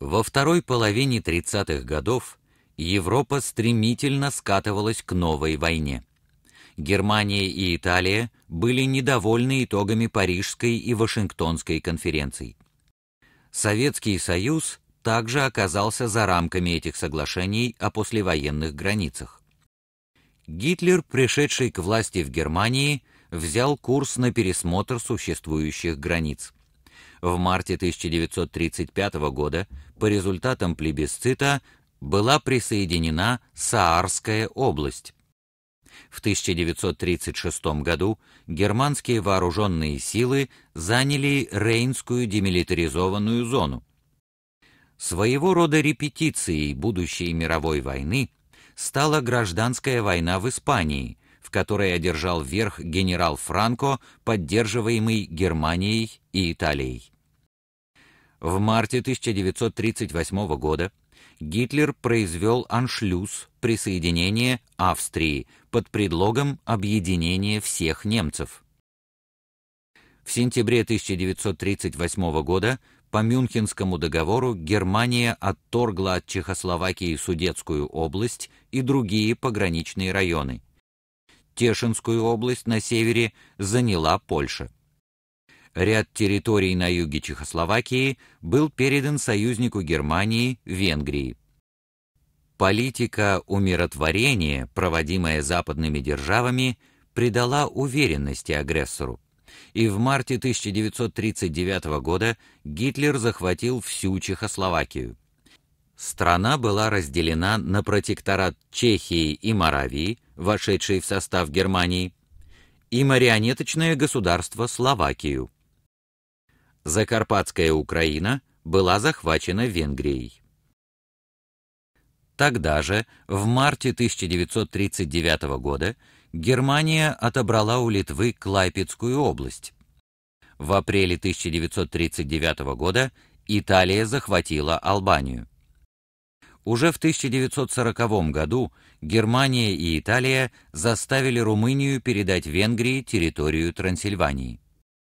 Во второй половине 30-х годов Европа стремительно скатывалась к новой войне. Германия и Италия были недовольны итогами Парижской и Вашингтонской конференций. Советский Союз также оказался за рамками этих соглашений о послевоенных границах. Гитлер, пришедший к власти в Германии, взял курс на пересмотр существующих границ. В марте 1935 года по результатам плебисцита была присоединена Саарская область. В 1936 году германские вооруженные силы заняли Рейнскую демилитаризованную зону. Своего рода репетицией будущей мировой войны стала гражданская война в Испании, в которой одержал верх генерал Франко, поддерживаемый Германией и Италией. В марте 1938 года Гитлер произвел аншлюз присоединения Австрии под предлогом объединения всех немцев. В сентябре 1938 года по Мюнхенскому договору Германия отторгла от Чехословакии Судетскую область и другие пограничные районы. Тешинскую область на севере заняла Польша. Ряд территорий на юге Чехословакии был передан союзнику Германии, Венгрии. Политика умиротворения, проводимая западными державами, придала уверенности агрессору. И в марте 1939 года Гитлер захватил всю Чехословакию. Страна была разделена на протекторат Чехии и Моравии, вошедшей в состав Германии, и марионеточное государство Словакию. Закарпатская Украина была захвачена Венгрией. Тогда же, в марте 1939 года, Германия отобрала у Литвы Клайпецкую область. В апреле 1939 года Италия захватила Албанию. Уже в 1940 году Германия и Италия заставили Румынию передать Венгрии территорию Трансильвании.